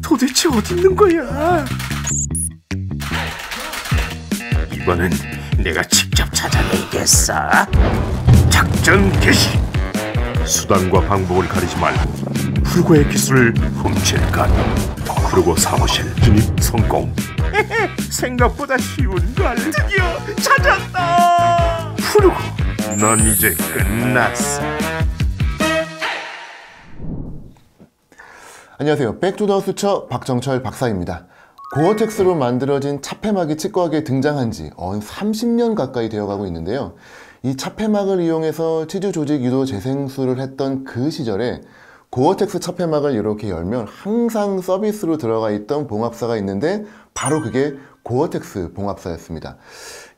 도대체 어디 있는 거야? 이번엔 내가 직접 찾아내겠어. 작전 개시. 수단과 방법을 가리지 말고 프루고의 기술을 훔칠 간. 프루고 사무실 진입 성공. 생각보다 쉬운 걸 드디어 찾았다. 푸르고넌 이제 끝났어. 안녕하세요 백투더 수처 박정철 박사입니다 고어텍스로 만들어진 차폐막이 치과학에 등장한 지언 30년 가까이 되어가고 있는데요 이 차폐막을 이용해서 치주 조직 유도 재생술을 했던 그 시절에 고어텍스 차폐막을 이렇게 열면 항상 서비스로 들어가 있던 봉합사가 있는데 바로 그게 고어텍스 봉합사였습니다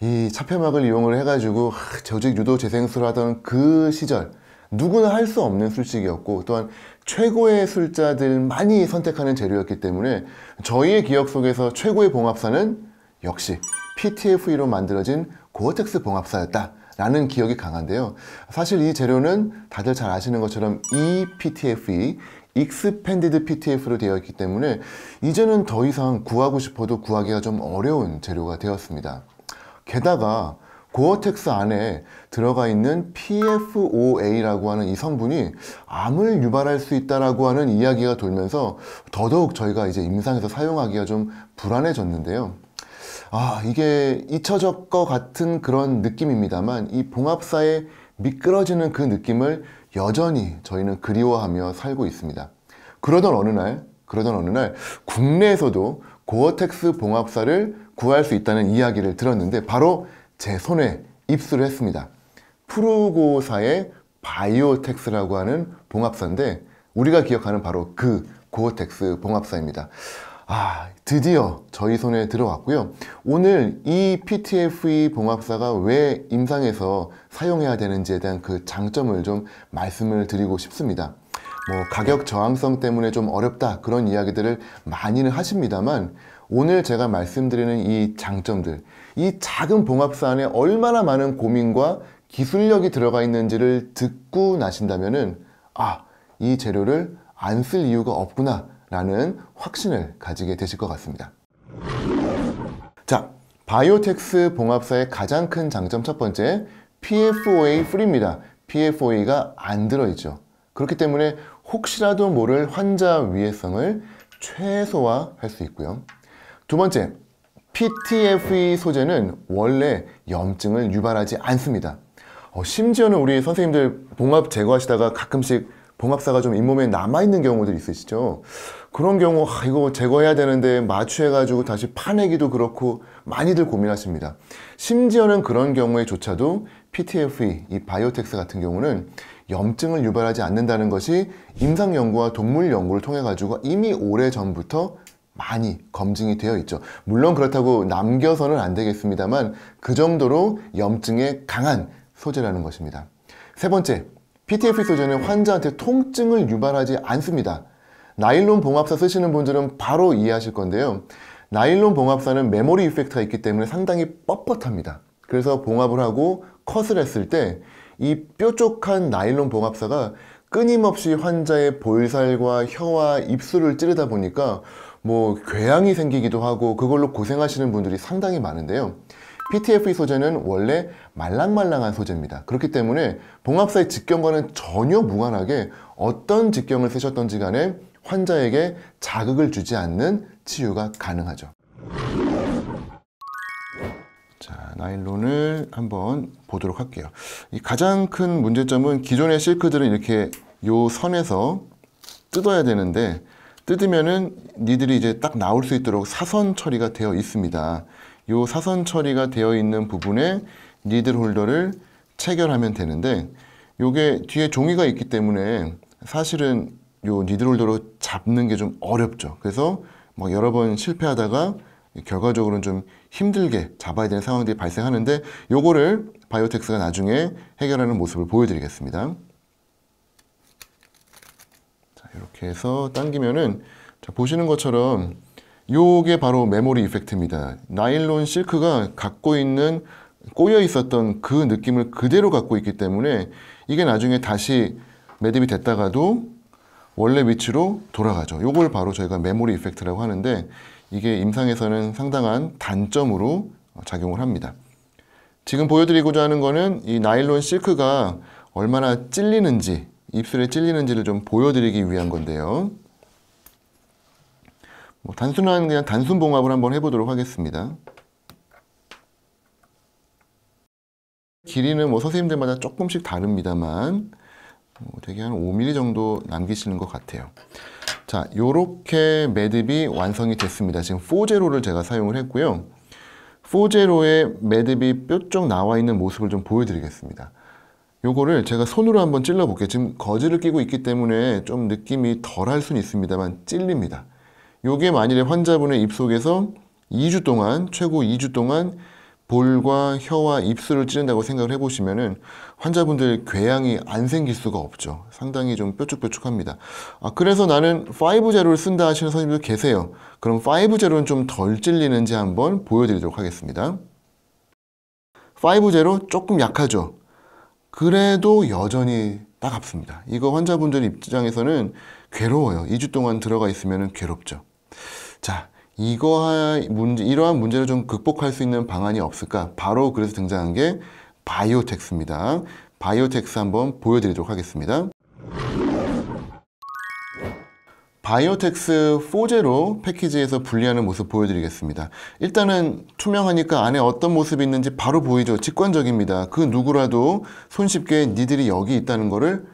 이 차폐막을 이용을 해가지고 조직 유도 재생술을 하던 그 시절 누구나 할 수 없는 술식이었고 또한 최고의 술자들많이 선택하는 재료였기 때문에 저희의 기억 속에서 최고의 봉합사는 역시 PTFE로 만들어진 고어텍스 봉합사였다 라는 기억이 강한데요 사실 이 재료는 다들 잘 아시는 것처럼 EPTFE 익스펜디드 PTF로 되어 있기 때문에 이제는 더 이상 구하고 싶어도 구하기가 좀 어려운 재료가 되었습니다 게다가 고어텍스 안에 들어가 있는 PFOA라고 하는 이 성분이 암을 유발할 수 있다라고 하는 이야기가 돌면서 더더욱 저희가 이제 임상에서 사용하기가 좀 불안해졌는데요. 아, 이게 잊혀질 것 같은 그런 느낌입니다만 이봉합사에 미끄러지는 그 느낌을 여전히 저희는 그리워하며 살고 있습니다. 그러던 어느 날, 그러던 어느 날 국내에서도 고어텍스 봉합사를 구할 수 있다는 이야기를 들었는데 바로 제 손에 입수를 했습니다. 프르고사의 바이오텍스라고 하는 봉합사인데 우리가 기억하는 바로 그 고어텍스 봉합사입니다. 아, 드디어 저희 손에 들어왔고요. 오늘 이 PTFE 봉합사가 왜 임상에서 사용해야 되는지에 대한 그 장점을 좀 말씀을 드리고 싶습니다. 뭐 가격 저항성 때문에 좀 어렵다 그런 이야기들을 많이는 하십니다만 오늘 제가 말씀드리는 이 장점들, 이 작은 봉합사 안에 얼마나 많은 고민과 기술력이 들어가 있는지를 듣고 나신다면은 아, 이 재료를 안 쓸 이유가 없구나 라는 확신을 가지게 되실 것 같습니다. 자, 바이오텍스 봉합사의 가장 큰 장점 첫 번째, PFOA 프리입니다. PFOA가 안 들어있죠. 그렇기 때문에 혹시라도 모를 환자 위해성을 최소화할 수 있고요. 두 번째, PTFE 소재는 원래 염증을 유발하지 않습니다. 어, 심지어는 우리 선생님들 봉합 제거하시다가 가끔씩 봉합사가 좀 잇몸에 남아있는 경우들 있으시죠? 그런 경우 아, 이거 제거해야 되는데 마취해가지고 다시 파내기도 그렇고 많이들 고민하십니다. 심지어는 그런 경우에조차도 PTFE, 이 바이오텍스 같은 경우는 염증을 유발하지 않는다는 것이 임상연구와 동물연구를 통해가지고 이미 오래전부터 많이 검증이 되어 있죠. 물론 그렇다고 남겨서는 안 되겠습니다만 그 정도로 염증에 강한 소재라는 것입니다. 세 번째, PTFE 소재는 환자한테 통증을 유발하지 않습니다. 나일론 봉합사 쓰시는 분들은 바로 이해하실 건데요. 나일론 봉합사는 메모리 이펙트가 있기 때문에 상당히 뻣뻣합니다. 그래서 봉합을 하고 컷을 했을 때 이 뾰족한 나일론 봉합사가 끊임없이 환자의 볼살과 혀와 입술을 찌르다 보니까 뭐 궤양이 생기기도 하고 그걸로 고생하시는 분들이 상당히 많은데요. PTFE 소재는 원래 말랑말랑한 소재입니다. 그렇기 때문에 봉합사의 직경과는 전혀 무관하게 어떤 직경을 쓰셨던지 간에 환자에게 자극을 주지 않는 치유가 가능하죠. 자, 나일론을 한번 보도록 할게요. 이 가장 큰 문제점은 기존의 실크들은 이렇게 요 선에서 뜯어야 되는데 뜯으면은 니들이 이제 딱 나올 수 있도록 사선 처리가 되어 있습니다. 요 사선 처리가 되어 있는 부분에 니들 홀더를 체결하면 되는데 요게 뒤에 종이가 있기 때문에 사실은 요 니들 홀더로 잡는 게 좀 어렵죠. 그래서 뭐 여러 번 실패하다가 결과적으로는 좀 힘들게 잡아야 되는 상황들이 발생하는데 요거를 바이오텍스가 나중에 해결하는 모습을 보여드리겠습니다. 이렇게 해서 당기면은 자, 보시는 것처럼 요게 바로 메모리 이펙트입니다. 나일론 실크가 갖고 있는 꼬여 있었던 그 느낌을 그대로 갖고 있기 때문에 이게 나중에 다시 매듭이 됐다가도 원래 위치로 돌아가죠. 요걸 바로 저희가 메모리 이펙트라고 하는데 이게 임상에서는 상당한 단점으로 어, 작용을 합니다. 지금 보여드리고자 하는 거는 이 나일론 실크가 얼마나 찔리는지 입술에 찔리는지를 좀 보여드리기 위한 건데요. 뭐 단순한 그냥 단순 봉합을 한번 해보도록 하겠습니다. 길이는 뭐 선생님들마다 조금씩 다릅니다만 뭐 되게 한 5mm 정도 남기시는 것 같아요. 자, 요렇게 매듭이 완성이 됐습니다. 지금 4제를 제가 사용을 했고요. 4제의 매듭이 뾰족 나와 있는 모습을 좀 보여드리겠습니다. 요거를 제가 손으로 한번 찔러 볼게요 지금 거즈를 끼고 있기 때문에 좀 느낌이 덜할 수는 있습니다만 찔립니다 요게 만일에 환자분의 입속에서 2주 동안 최고 2주 동안 볼과 혀와 입술을 찌른다고 생각을 해보시면은 환자분들 궤양이 안 생길 수가 없죠. 상당히 좀 뾰족뾰족합니다. 아, 그래서 나는 5제로를 쓴다 하시는 선생님도 계세요. 그럼 5제로는 좀 덜 찔리는지 한번 보여드리도록 하겠습니다. 5제로 조금 약하죠. 그래도 여전히 따갑습니다. 이거 환자분들 입장에서는 괴로워요. 2주 동안 들어가 있으면 괴롭죠. 자, 이거 문제, 이러한 문제를 좀 극복할 수 있는 방안이 없을까? 바로 그래서 등장한 게 바이오텍스입니다. 바이오텍스 한번 보여드리도록 하겠습니다. 바이오텍스 4제로 패키지에서 분리하는 모습 보여드리겠습니다. 일단은 투명하니까 안에 어떤 모습이 있는지 바로 보이죠. 직관적입니다. 그 누구라도 손쉽게 니들이 여기 있다는 거를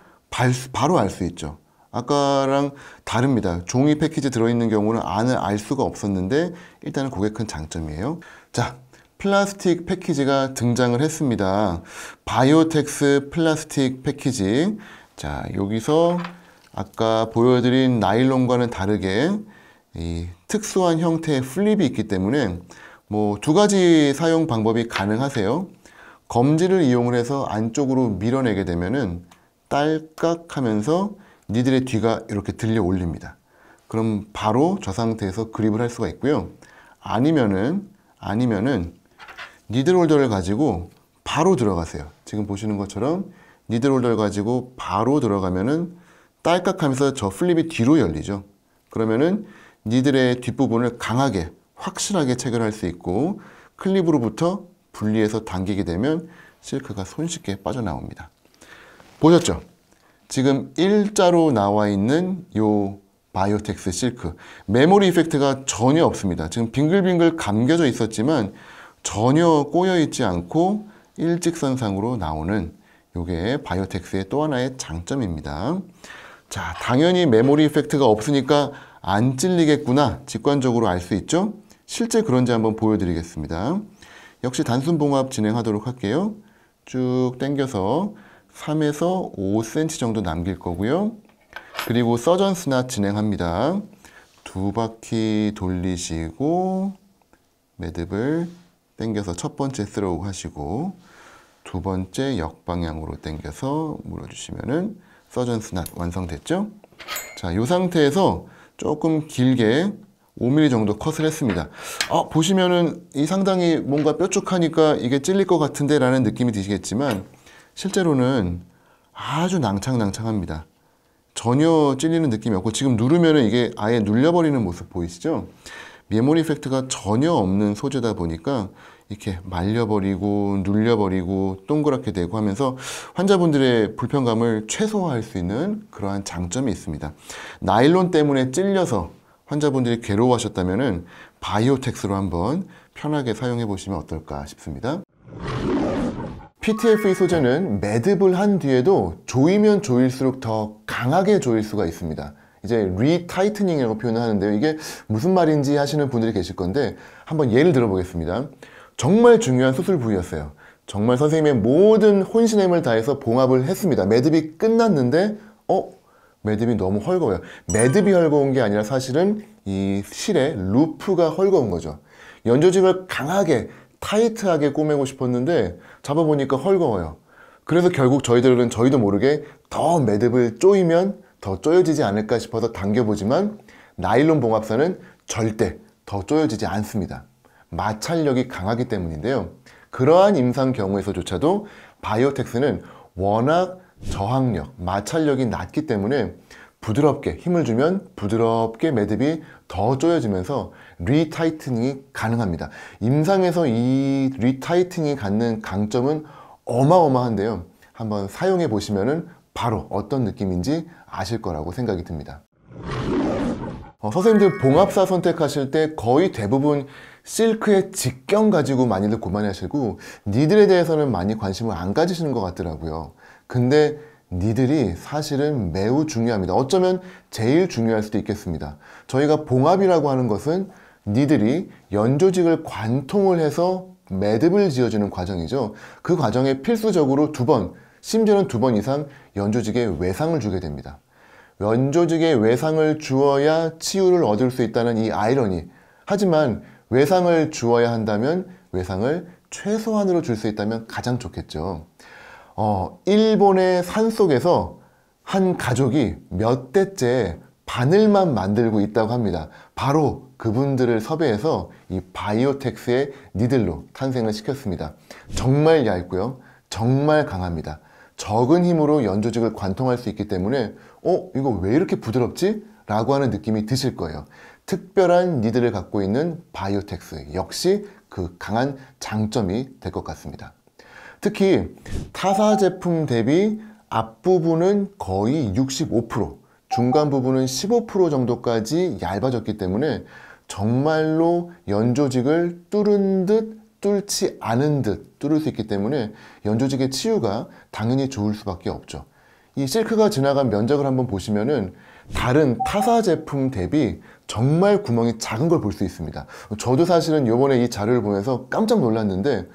바로 알 수 있죠. 아까랑 다릅니다. 종이 패키지 들어있는 경우는 안을 알 수가 없었는데 일단은 그게 큰 장점이에요. 자, 플라스틱 패키지가 등장을 했습니다. 바이오텍스 플라스틱 패키지. 자, 여기서 아까 보여드린 나일론과는 다르게 이 특수한 형태의 플립이 있기 때문에 뭐 두 가지 사용 방법이 가능하세요. 검지를 이용을 해서 안쪽으로 밀어내게 되면은 딸깍 하면서 니들의 뒤가 이렇게 들려 올립니다. 그럼 바로 저 상태에서 그립을 할 수가 있고요. 아니면은 아니면은 니들홀더를 가지고 바로 들어가세요. 지금 보시는 것처럼 니들홀더를 가지고 바로 들어가면은 딸깍 하면서 저 플립이 뒤로 열리죠. 그러면은 니들의 뒷부분을 강하게 확실하게 체결할 수 있고 클립으로부터 분리해서 당기게 되면 실크가 손쉽게 빠져나옵니다. 보셨죠? 지금 일자로 나와 있는 요 바이오텍스 실크 메모리 이펙트가 전혀 없습니다. 지금 빙글빙글 감겨져 있었지만 전혀 꼬여있지 않고 일직선상으로 나오는 요게 바이오텍스의 또 하나의 장점입니다. 자, 당연히 메모리 이펙트가 없으니까 안 찔리겠구나 직관적으로 알 수 있죠? 실제 그런지 한번 보여드리겠습니다. 역시 단순 봉합 진행하도록 할게요. 쭉 당겨서 3에서 5cm 정도 남길 거고요. 그리고 서전스나 진행합니다. 두 바퀴 돌리시고 매듭을 당겨서 첫 번째 스로우 하시고 두 번째 역방향으로 당겨서 물어주시면은 써준 스납 완성됐죠? 자, 이 상태에서 조금 길게 5mm 정도 컷을 했습니다. 어, 보시면은 이 상당히 뭔가 뾰족하니까 이게 찔릴 것 같은데 라는 느낌이 드시겠지만 실제로는 아주 낭창낭창합니다. 전혀 찔리는 느낌이 없고 지금 누르면은 이게 아예 눌려버리는 모습 보이시죠? 메모리 팩트가 전혀 없는 소재다 보니까 이렇게 말려버리고 눌려버리고 동그랗게 되고 하면서 환자분들의 불편감을 최소화할 수 있는 그러한 장점이 있습니다. 나일론 때문에 찔려서 환자분들이 괴로워하셨다면 바이오텍스로 한번 편하게 사용해 보시면 어떨까 싶습니다. PTFE 소재는 매듭을 한 뒤에도 조이면 조일수록 더 강하게 조일 수가 있습니다. 이제 리타이트닝이라고 표현을 하는데요. 이게 무슨 말인지 하시는 분들이 계실 건데 한번 예를 들어 보겠습니다. 정말 중요한 수술 부위였어요. 정말 선생님의 모든 혼신의 힘을 다해서 봉합을 했습니다. 매듭이 끝났는데 어? 매듭이 너무 헐거워요. 매듭이 헐거운 게 아니라 사실은 이 실의 루프가 헐거운 거죠. 연조직을 강하게 타이트하게 꼬매고 싶었는데 잡아보니까 헐거워요. 그래서 결국 저희들은 저희도 모르게 더 매듭을 조이면 더 조여지지 않을까 싶어서 당겨보지만 나일론 봉합선은 절대 더 조여지지 않습니다. 마찰력이 강하기 때문인데요. 그러한 임상 경우에서조차도 바이오텍스는 워낙 저항력, 마찰력이 낮기 때문에 부드럽게 힘을 주면 부드럽게 매듭이 더 조여지면서 리타이트닝이 가능합니다. 임상에서 이 리타이트닝이 갖는 강점은 어마어마한데요. 한번 사용해 보시면 바로 어떤 느낌인지 아실 거라고 생각이 듭니다. 어, 선생님들 봉합사 선택하실 때 거의 대부분 실크의 직경 가지고 많이들 고만하시고 니들에 대해서는 많이 관심을 안 가지시는 것 같더라고요. 근데 니들이 사실은 매우 중요합니다. 어쩌면 제일 중요할 수도 있겠습니다. 저희가 봉합이라고 하는 것은 니들이 연조직을 관통을 해서 매듭을 지어주는 과정이죠. 그 과정에 필수적으로 두 번, 심지어는 두 번 이상 연조직에 외상을 주게 됩니다. 연조직에 외상을 주어야 치유를 얻을 수 있다는 이 아이러니. 하지만 외상을 주어야 한다면 외상을 최소한으로 줄 수 있다면 가장 좋겠죠. 어, 일본의 산속에서 한 가족이 몇 대째 바늘만 만들고 있다고 합니다. 바로 그분들을 섭외해서 이 바이오텍스의 니들로 탄생을 시켰습니다. 정말 얇고요. 정말 강합니다. 적은 힘으로 연조직을 관통할 수 있기 때문에 어? 이거 왜 이렇게 부드럽지? 라고 하는 느낌이 드실 거예요. 특별한 니드를 갖고 있는 바이오텍스 역시 그 강한 장점이 될 것 같습니다. 특히 타사 제품 대비 앞부분은 거의 65%, 중간 부분은 15% 정도까지 얇아졌기 때문에 정말로 연조직을 뚫은 듯 뚫지 않은 듯 뚫을 수 있기 때문에 연조직의 치유가 당연히 좋을 수밖에 없죠. 이 실크가 지나간 면적을 한번 보시면은 다른 타사 제품 대비 정말 구멍이 작은 걸 볼 수 있습니다 저도 사실은 요번에 이 자료를 보면서 깜짝 놀랐는데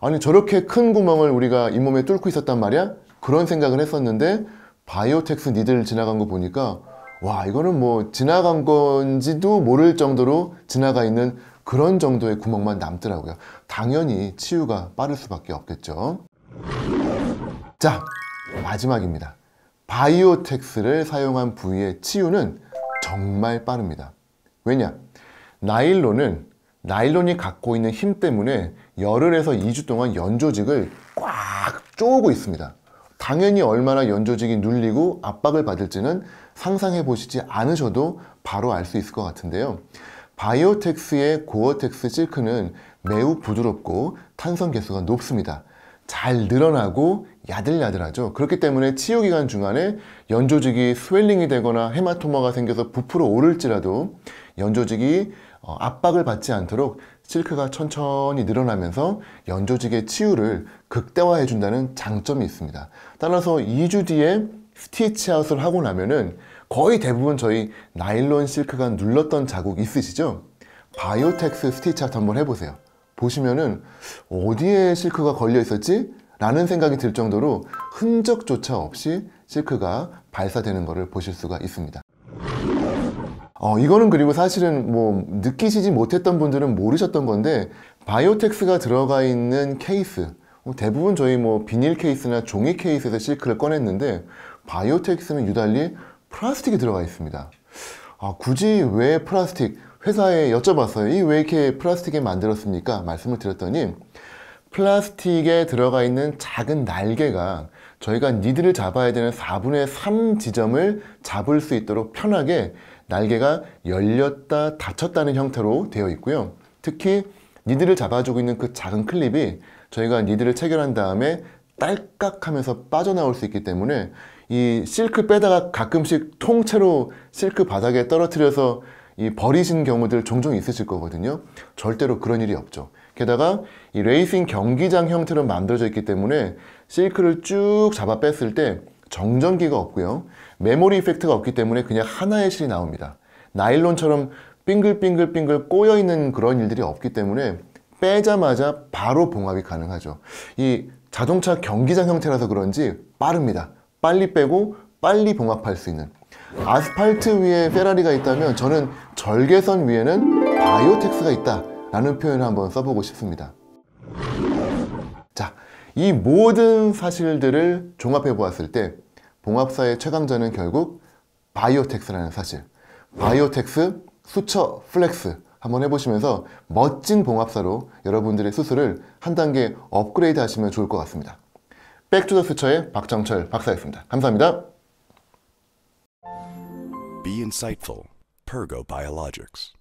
아니 저렇게 큰 구멍을 우리가 잇몸에 뚫고 있었단 말이야? 그런 생각을 했었는데 바이오텍스 니들 지나간 거 보니까 와 이거는 뭐 지나간 건지도 모를 정도로 지나가 있는 그런 정도의 구멍만 남더라고요 당연히 치유가 빠를 수밖에 없겠죠 자 마지막입니다 바이오텍스를 사용한 부위의 치유는 정말 빠릅니다. 왜냐? 나일론은 나일론이 갖고 있는 힘 때문에 열흘에서 2주 동안 연조직을 꽉 쪼고 있습니다. 당연히 얼마나 연조직이 눌리고 압박을 받을지는 상상해 보시지 않으셔도 바로 알 수 있을 것 같은데요. 바이오텍스의 고어텍스 실크는 매우 부드럽고 탄성 개수가 높습니다. 잘 늘어나고 야들야들하죠. 그렇기 때문에 치유 기간 중간에 연조직이 스웰링이 되거나 헤마토마가 생겨서 부풀어 오를지라도 연조직이 어, 압박을 받지 않도록 실크가 천천히 늘어나면서 연조직의 치유를 극대화해 준다는 장점이 있습니다. 따라서 2주 뒤에 스티치 아웃을 하고 나면은 거의 대부분 저희 나일론 실크가 눌렀던 자국 있으시죠? 바이오텍스 스티치 아웃 한번 해보세요. 보시면은 어디에 실크가 걸려 있었지? 라는 생각이 들 정도로 흔적조차 없이 실크가 발사되는 것을 보실 수가 있습니다. 어, 이거는 그리고 사실은 뭐 느끼시지 못했던 분들은 모르셨던 건데 바이오텍스가 들어가 있는 케이스 어, 대부분 저희 뭐 비닐 케이스나 종이 케이스에서 실크를 꺼냈는데 바이오텍스는 유달리 플라스틱이 들어가 있습니다. 아, 굳이 왜 플라스틱? 회사에 여쭤봤어요. 이왜 이렇게 플라스틱에 만들었습니까? 말씀을 드렸더니 플라스틱에 들어가 있는 작은 날개가 저희가 니들을 잡아야 되는 4분의 3 지점을 잡을 수 있도록 편하게 날개가 열렸다 닫혔다는 형태로 되어 있고요. 특히 니들을 잡아주고 있는 그 작은 클립이 저희가 니들을 체결한 다음에 딸깍 하면서 빠져나올 수 있기 때문에 이 실크 빼다가 가끔씩 통째로 실크 바닥에 떨어뜨려서 이 버리신 경우들 종종 있으실 거거든요. 절대로 그런 일이 없죠. 게다가 이 레이싱 경기장 형태로 만들어져 있기 때문에 실크를 쭉 잡아 뺐을 때 정전기가 없고요. 메모리 이펙트가 없기 때문에 그냥 하나의 실이 나옵니다. 나일론처럼 빙글빙글빙글 꼬여있는 그런 일들이 없기 때문에 빼자마자 바로 봉합이 가능하죠. 이 자동차 경기장 형태라서 그런지 빠릅니다. 빨리 빼고 빨리 봉합할 수 있는 아스팔트 위에 페라리가 있다면 저는 절개선 위에는 바이오텍스가 있다 라는 표현을 한번 써보고 싶습니다 자, 이 모든 사실들을 종합해 보았을 때 봉합사의 최강자는 결국 바이오텍스라는 사실 바이오텍스, 수처, 플렉스 한번 해보시면서 멋진 봉합사로 여러분들의 수술을 한 단계 업그레이드 하시면 좋을 것 같습니다 백투더 수처의 박정철 박사였습니다 감사합니다 Be insightful. Pergo Biologics.